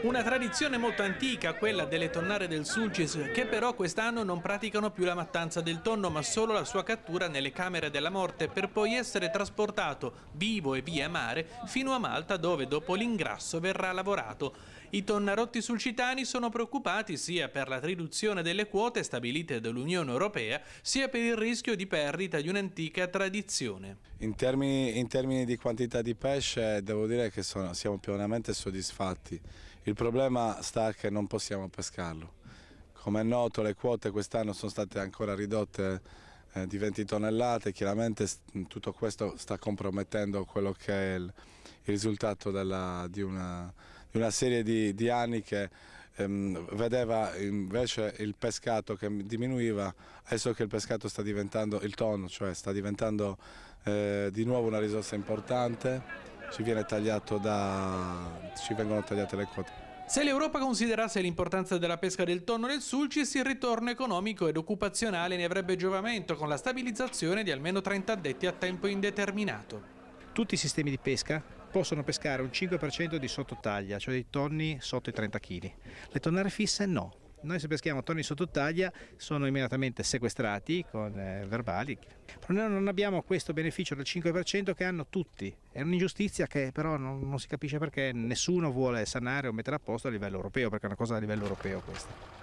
Una tradizione molto antica, quella delle tonnare del Sulcis, che però quest'anno non praticano più la mattanza del tonno, ma solo la sua cattura nelle camere della morte, per poi essere trasportato vivo e via mare fino a Malta, dove dopo l'ingrasso verrà lavorato. I Tonnarotti Sulcitani sono preoccupati sia per la riduzione delle quote stabilite dall'Unione Europea, sia per il rischio di perdita di un'antica tradizione. In termini, in termini, di quantità di pesce devo dire che sono, siamo pienamente soddisfatti. Il problema sta che non possiamo pescarlo. Come è noto le quote quest'anno sono state ancora ridotte eh, di 20 tonnellate, chiaramente tutto questo sta compromettendo quello che è il, il risultato della, di una di una serie di, di anni che ehm, vedeva invece il pescato che diminuiva, adesso che il pescato sta diventando, il tonno cioè sta diventando eh, di nuovo una risorsa importante, ci, da, ci vengono tagliate le quote. Se l'Europa considerasse l'importanza della pesca del tonno nel Sulcis, il ritorno economico ed occupazionale ne avrebbe giovamento con la stabilizzazione di almeno 30 addetti a tempo indeterminato. Tutti i sistemi di pesca possono pescare un 5% di sottotaglia, cioè di tonni sotto i 30 kg. Le tonnare fisse no. Noi se peschiamo tonni sottotaglia sono immediatamente sequestrati con eh, verbali, però noi non abbiamo questo beneficio del 5% che hanno tutti. È un'ingiustizia che però non, non si capisce perché nessuno vuole sanare o mettere a posto a livello europeo, perché è una cosa a livello europeo questa.